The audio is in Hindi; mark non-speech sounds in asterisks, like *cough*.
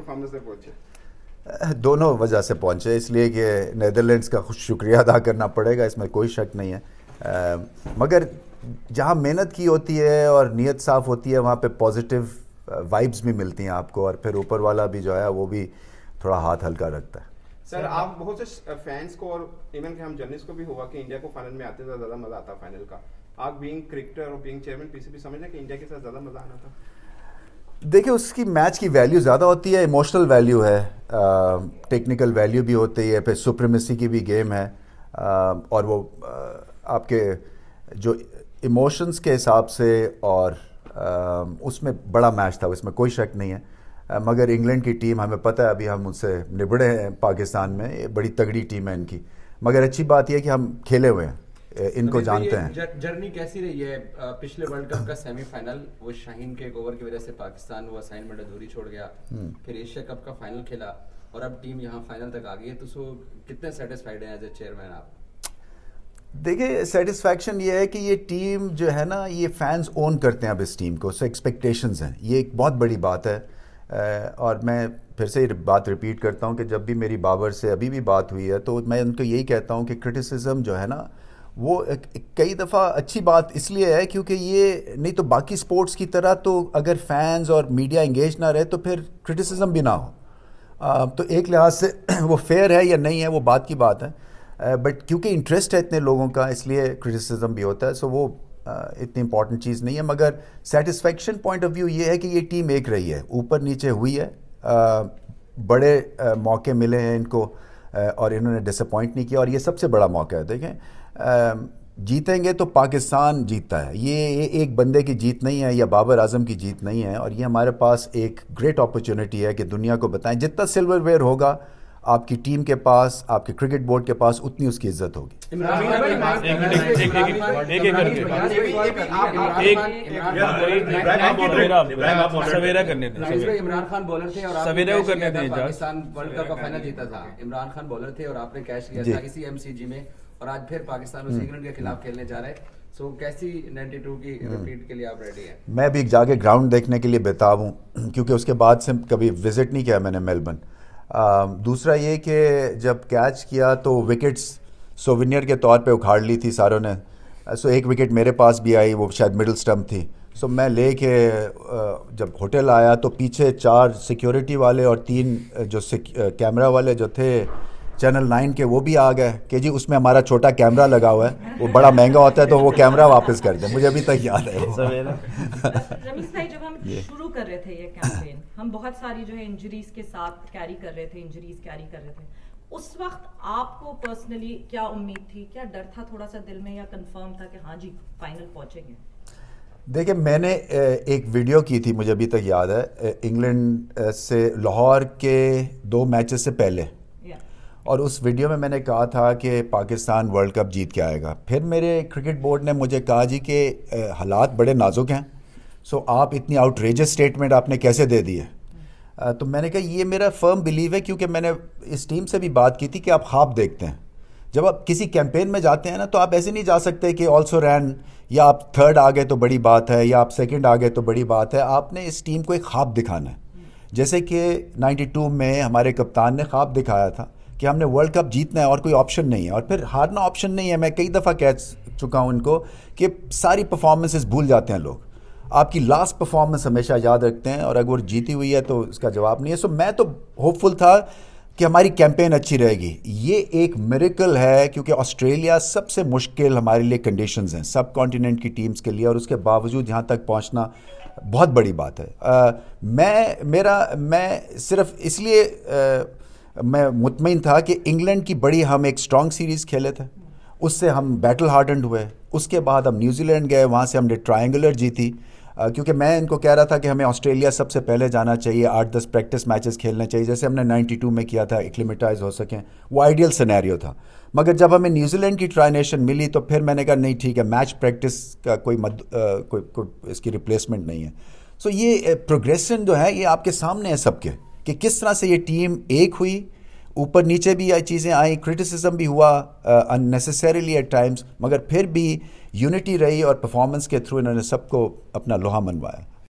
परफॉर्मेंस तक पहुंचे दोनों वजह से पहुंचे इसलिए कि नदरलैंड्स का खुश शुक्रिया अदा करना पड़ेगा इसमें कोई शक नहीं है आ, मगर जहाँ मेहनत की होती है और नीयत साफ़ होती है वहाँ पे पॉजिटिव वाइब्स भी मिलती हैं आपको और फिर ऊपर वाला भी जो है वो भी थोड़ा हाथ हल्का रखता है सर आप बहुत से फैंस को और इवन के हम जर्नलिस्ट को भी हुआ कि इंडिया को फाइनल में आते ज़्यादा मज़ा आता फाइनल का आप बीइंग क्रिकेटर और बीइंग चेयरमैन पीसीबी समझ रहे कि इंडिया के साथ ज़्यादा मज़ा आना था देखिए उसकी मैच की वैल्यू ज़्यादा होती है इमोशनल वैल्यू है टेक्निकल वैल्यू भी होती है फिर सुप्रीमेसी की भी गेम है आ, और वो आ, आपके जो इमोशंस के हिसाब से और उसमें बड़ा मैच था उसमें कोई शक नहीं है मगर इंग्लैंड की टीम हमें पता है अभी हम उनसे निबड़े हैं पाकिस्तान में बड़ी तगड़ी टीम है इनकी मगर अच्छी बात यह कि हम खेले हुए हैं इनको जानते हैं जर्नी कैसी रही है पिछले वर्ल्ड कप का सेमीफाइनल वो शाहीन के ओवर की वजह से पाकिस्तान वो असाइनमेंट अधूरी छोड़ गया हम्म। फिर एशिया कप का फाइनल खेला और अब टीम यहाँ फाइनल तक आ गई है तो सो कितने सेटिस्फाइड हैं एज ए चेयरमैन आप देखिए सेटिस्फैक्शन ये है कि ये टीम जो है ना ये फैंस ओन करते हैं अब इस टीम को सो एक्सपेक्टेशंस हैं ये एक बहुत बड़ी बात है और मैं फिर से बात रिपीट करता हूँ कि जब भी मेरी बाबर से अभी भी बात हुई है तो मैं उनको यही कहता हूँ कि क्रिटिसिज्म जो है ना वो कई दफ़ा अच्छी बात इसलिए है क्योंकि ये नहीं तो बाकी स्पोर्ट्स की तरह तो अगर फैंस और मीडिया इंगेज ना रहे तो फिर क्रिटिसिज्म भी ना हो आ, तो एक लिहाज से *clears throat* वो फेयर है या नहीं है वो बात की बात है बट क्योंकि इंटरेस्ट है इतने लोगों का इसलिए क्रिटिसिज्म भी होता है सो वो इतनी इंपॉर्टेंट चीज़ नहीं है मगर सेटिस्फेक्शन पॉइंट ऑफ व्यू ये है कि ये टीम एक रही है ऊपर नीचे हुई है आ, बड़े आ, मौके मिले हैं इनको और इन्होंने डिसअपॉइंट नहीं किया और ये सबसे बड़ा मौका है देखें जीतेंगे तो पाकिस्तान जीतता है ये एक बंदे की जीत नहीं है या बाबर आजम की जीत नहीं है और ये हमारे पास एक ग्रेट अपॉर्चुनिटी है कि दुनिया को बताएं जितना सिल्वर वेयर होगा आपकी टीम के पास आपके क्रिकेट बोर्ड के पास उतनी उसकी इज्जत होगी इमरान खान बॉलर थे और आपने कैश किया था एमसीजी में और आज फिर पाकिस्तान इंग्लैंड हम्म। के खिलाफ खेलने जा रहे हैं सो कैसी 92 की रिपीट हम्म। के लिए आप रेडी हैं मैं भी जाके ग्राउंड देखने के लिए बेताब हूँ *clears throat* क्योंकि उसके बाद से कभी विजिट नहीं किया मैंने मेलबर्न Um, दूसरा ये कि जब कैच किया तो विकेट्स सोविनियर के तौर पे उखाड़ ली थी सारों ने सो एक विकेट मेरे पास भी आई वो शायद मिडिल स्टम्प थी सो मैं ले के uh, जब होटल आया तो पीछे चार सिक्योरिटी वाले और तीन uh, जो कैमरा uh, वाले जो थे चैनल नाइन के वो भी आ गए कि जी उसमें हमारा छोटा कैमरा लगा हुआ है वो बड़ा महंगा होता है तो वो कैमरा वापस कर दे मुझे अभी तक याद है रमीश भाई जब हम शुरू कर रहे थे ये कैंपेन हम बहुत सारी जो है इंजरीज के साथ कैरी कर रहे थे इंजरीज कैरी कर रहे थे उस वक्त आपको पर्सनली क्या उम्मीद थी क्या डर था थोड़ा सा दिल में या कंफर्म था कि हाँ जी फाइनल पहुंचेंगे देखिए मैंने एक वीडियो की थी मुझे अभी तक याद है इंग्लैंड से लाहौर के दो मैचेस से पहले और उस वीडियो में मैंने कहा था कि पाकिस्तान वर्ल्ड कप जीत के आएगा फिर मेरे क्रिकेट बोर्ड ने मुझे कहा जी कि हालात बड़े नाजुक हैं सो आप इतनी आउटरेजस स्टेटमेंट आपने कैसे दे दी है तो मैंने कहा ये मेरा फर्म बिलीव है क्योंकि मैंने इस टीम से भी बात की थी कि आप खाब देखते हैं जब आप किसी कैंपेन में जाते हैं ना तो आप ऐसे नहीं जा सकते कि ऑल्सो रैन या आप थर्ड आ गए तो बड़ी बात है या आप सेकंड आ गए तो बड़ी बात है आपने इस टीम को एक ख्वाब दिखाना है जैसे कि 92 में हमारे कप्तान ने ख्वाब दिखाया था कि हमने वर्ल्ड कप जीतना है और कोई ऑप्शन नहीं है और फिर हारना ऑप्शन नहीं है मैं कई दफ़ा कह चुका हूँ उनको कि सारी परफॉर्मेंसेस भूल जाते हैं लोग आपकी लास्ट परफॉर्मेंस हमेशा याद रखते हैं और अगर जीती हुई है तो इसका जवाब नहीं है सो मैं तो होपफुल था कि हमारी कैंपेन अच्छी रहेगी ये एक मेरिकल है क्योंकि ऑस्ट्रेलिया सबसे मुश्किल हमारे लिए कंडीशन हैं सब कॉन्टिनेंट की टीम्स के लिए और उसके बावजूद यहाँ तक पहुँचना बहुत बड़ी बात है आ, मैं मेरा मैं सिर्फ इसलिए मैं मुतमिन था कि इंग्लैंड की बड़ी हम एक स्ट्रॉन्ग सीरीज़ खेले थे उससे हम बैटल हार्डन हुए उसके बाद हम न्यूजीलैंड गए वहाँ से हमने ट्राइंगुलर जीती क्योंकि मैं इनको कह रहा था कि हमें ऑस्ट्रेलिया सबसे पहले जाना चाहिए आठ दस प्रैक्टिस मैचेस खेलने चाहिए जैसे हमने 92 में किया था इक्लिमिटाइज हो सकें वो आइडियल सिनेरियो था मगर जब हमें न्यूजीलैंड की ट्राइनेशन मिली तो फिर मैंने कहा नहीं ठीक है मैच प्रैक्टिस का कोई मद आ, कोई, कोई इसकी रिप्लेसमेंट नहीं है सो so, ये प्रोग्रेसन जो है ये आपके सामने है सबके कि किस तरह से ये टीम एक हुई ऊपर नीचे भी ये चीज़ें आई क्रिटिसिज्म भी हुआ अननेसेसरीली एट टाइम्स मगर फिर भी यूनिटी रही और परफॉर्मेंस के थ्रू इन्होंने सबको अपना लोहा मनवाया